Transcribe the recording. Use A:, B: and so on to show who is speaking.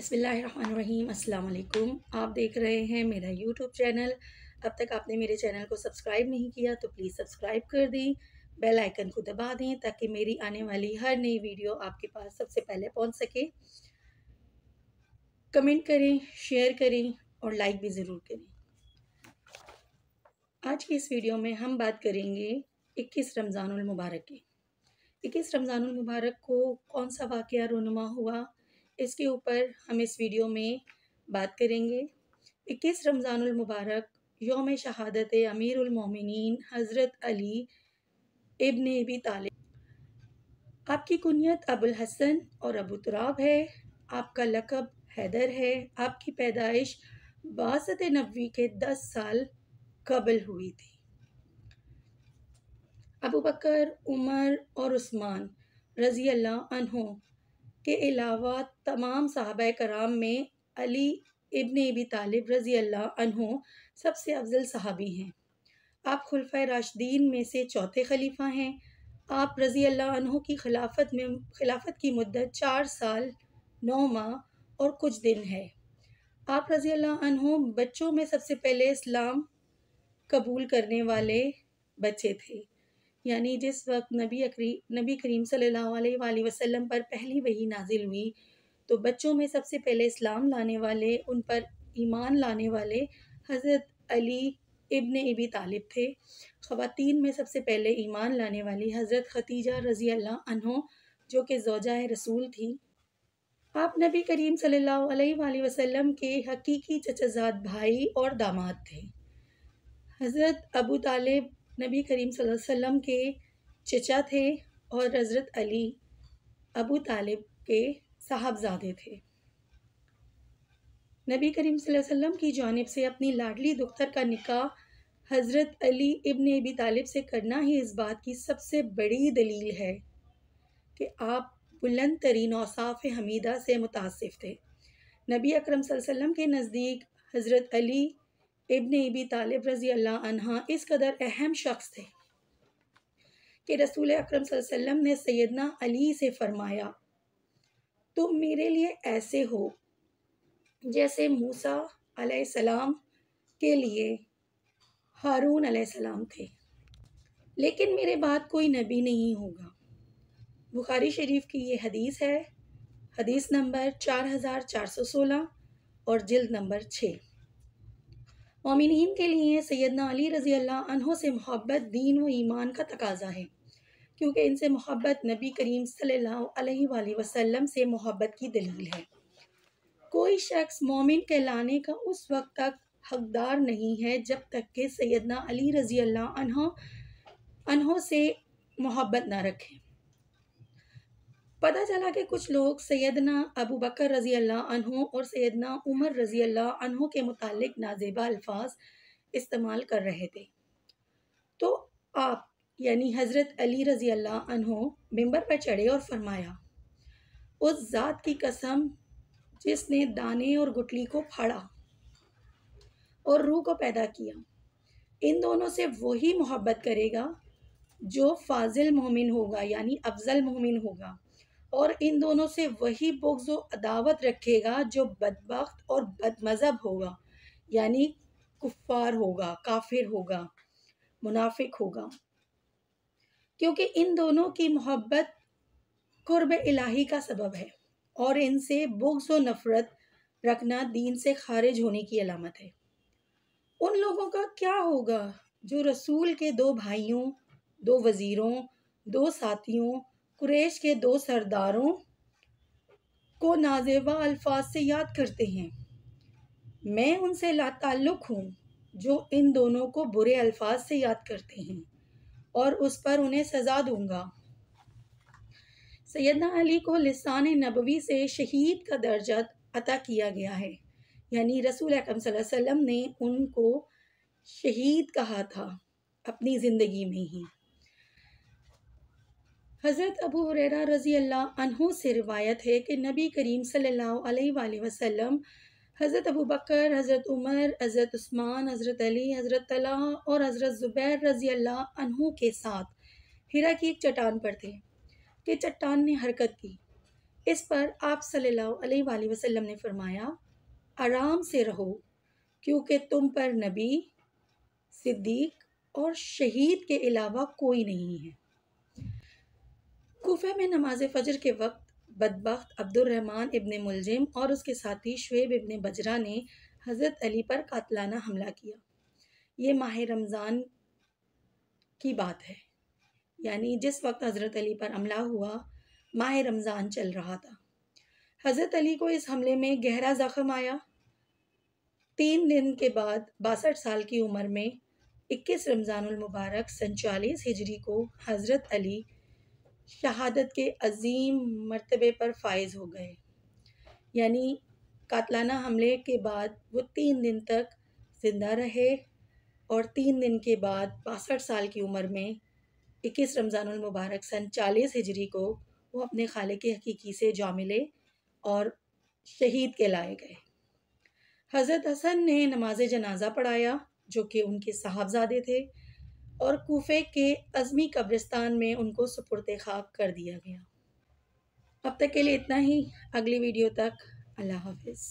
A: अस्सलाम वालेकुम आप देख रहे हैं मेरा यूट्यूब चैनल अब तक आपने मेरे चैनल को सब्सक्राइब नहीं किया तो प्लीज़ सब्सक्राइब कर दें बेल आइकन को दबा दें ताकि मेरी आने वाली हर नई वीडियो आपके पास सबसे पहले पहुंच सके कमेंट करें शेयर करें और लाइक भी ज़रूर करें आज की इस वीडियो में हम बात करेंगे इक्कीस रमज़ानमबारक की इक्कीस रमज़ानमबारक को कौन सा वाक़ रनुमा हुआ इसके ऊपर हम इस वीडियो में बात करेंगे इक्कीस रमज़ानुल मुबारक योम शहादत अमीरमिन हज़रत अली इबन अबी तालिब आपकी कुनियत अबुल हसन और अबू तुराब है आपका लकब हैदर है आपकी पैदाइश बासत नबी के दस साल कबल हुई थी अबू बकर उमर और उस्मान रज़ी अल्लाह अनहों के अलावा तमाम साहब कराम में अली इबन अबी तालब रज़ी अल्लाह सबसे अफजल सहाबी हैं आप खुलफ़ राशदीन में से चौथे खलीफा हैं आप रज़ी अल्लाह की खिलाफत में खिलाफत की मुद्दत चार साल नौ माह और कुछ दिन है आप रज़ी अल्लाह बच्चों में सबसे पहले इस्लाम कबूल करने वाले बच्चे थे यानी जिस वक्त नबी अकरी नबी करीम सल्लल्लाहु अलैहि वसल्लम पर पहली वही नाजिल हुई तो बच्चों में सबसे पहले इस्लाम लाने वाले उन पर ईमान लाने वाले हज़रत अली इब्न इबी तालिब थे ख़वातीन में सबसे पहले ईमान लाने वाली हज़रत खतीजा रज़ी अल्लाह जो कि जोजा रसूल थी आप नबी करीम सल्लल्लाहु अलैहि वसल्लम के हकीकी चचाजाद भाई और दामाद थे हज़रत अबू तालिब नबी करीम वसल्लम के चचा थे और हज़रत अली अबू तालिब के साहबजादे थे नबी करीम वसल्लम की जानब से अपनी लाडली दुख्तर का निकाह हज़रत अली इब्न अबी तालिब से करना ही इस बात की सबसे बड़ी दलील है कि आप बुलंद तरीन औसाफ़ हमीदा से मुतासफ़ थे नबी अकरम वसल्लम के नज़दीक हज़रत अली इबन इबी तालिब रज़ी अल्लाह इस कदर अहम शख्स थे कि रसूल अक्रम वसम ने सैदना अली से फ़रमाया तुम मेरे लिए ऐसे हो जैसे मूसा आलाम के लिए हारून सलाम थे लेकिन मेरे बाद कोई नबी नहीं होगा बुखारी शरीफ की ये हदीस है हदीस नंबर चार हज़ार चार सौ सोलह और जिल्द नंबर छः मोमिन के लिए सैदना अली रज़ी अल्लाहों से मोहब्बत दीन व ईमान का तकाजा है क्योंकि इनसे मोहब्बत नबी करीम सल्लल्लाहु अलैहि वसल्लम से मोहब्बत की दलील है कोई शख्स मोमिन कहलाने का उस वक्त तक हकदार नहीं है जब तक कि सैदना अली रज़ी अल्लाह अनहों से मोहब्बत ना रखें पता चला कि कुछ लोग सैदना अबू बकर रज़ी अल्लाह और सैदना उमर रज़ी अल्लाह के मुतालिक नाजेबा अल्फाज इस्तेमाल कर रहे थे तो आप यानी हज़रत अली रज़ी अल्लाह अनहों पर चढ़े और फरमाया उस ज़ात की कसम जिसने दाने और गुटली को फाड़ा और रूह को पैदा किया इन दोनों से वही मोहब्बत करेगा जो फाजिल मोमिन होगा यानी अफजल मोमिन होगा और इन दोनों से वही व अदावत रखेगा जो बदबक और बदमज़हब होगा यानी कुफ़ार होगा काफिर होगा मुनाफिक होगा क्योंकि इन दोनों की मोहब्बत कुर्ब इलाही का सबब है और इनसे बुग्स व नफ़रत रखना दीन से खारिज होने की अलामत है उन लोगों का क्या होगा जो रसूल के दो भाइयों दो वज़ीरों दो साथियों कुरेश के दो सरदारों को नाजेबा अल्फाज से याद करते हैं मैं उनसे लाताल्लुक़ हूँ जो इन दोनों को बुरे अल्फाज से याद करते हैं और उस पर उन्हें सज़ा दूंगा सैदना अली को लसान नबवी से शहीद का दर्जा अता किया गया है यानी रसूल अकम वसम ने उनको शहीद कहा था अपनी ज़िंदगी में ही हज़रत अबू हुररा रज़ी अल्लाह से रिवायत है कि नबी करीम सल्लल्लाहु अलैहि वसल्लम हज़रत अबू बकर हज़रत उमर हज़रत उस्मान हज़रत अली हज़रत तला और हज़रत ज़ुबैर रज़ी अल्लाह के साथ हिरा की एक चट्टान पर थे कि चट्टान ने हरकत की इस पर आप सल्लल्लाहु अलैहि वसल्लम ने फरमाया आराम से रहो क्योंकि तुम पर नबी सिद्दीक और शहीद के अलावा कोई नहीं है कूफे में नमाज फजर के वक्त बदबख्त अब्दुलरहमान इबन मुलजिम और उसके साथी शुएब इबन बजरा ने हज़रत अली पर कातलाना हमला किया ये माह रमज़ान की बात है यानी जिस वक्त हज़रत अली पर हमला हुआ माह रमज़ान चल रहा था हज़रत अली को इस हमले में गहरा ज़ख़म आया तीन दिन के बाद बासठ साल की उम्र में इक्कीस रमज़ान मुबारक सन चालीस हिजरी को हज़रत अली शहादत के अजीम मरतबे पर फायज हो गए यानी कातलाना हमले के बाद वो तीन दिन तक ज़िंदा रहे और तीन दिन के बाद बासठ साल की उम्र में इक्कीस रमज़ानमबारक सन चालीस हिजरी को वो अपने खाले के हकीकी से जा मिले और शहीद के लाए गए हज़रत हसन ने नमाज जनाजा पढ़ाया जो कि उनके साहबजादे थे और कोफे के अज़मी कब्रिस्तान में उनको सुपुर्द खाक कर दिया गया अब तक के लिए इतना ही अगली वीडियो तक अल्लाह हाफिज़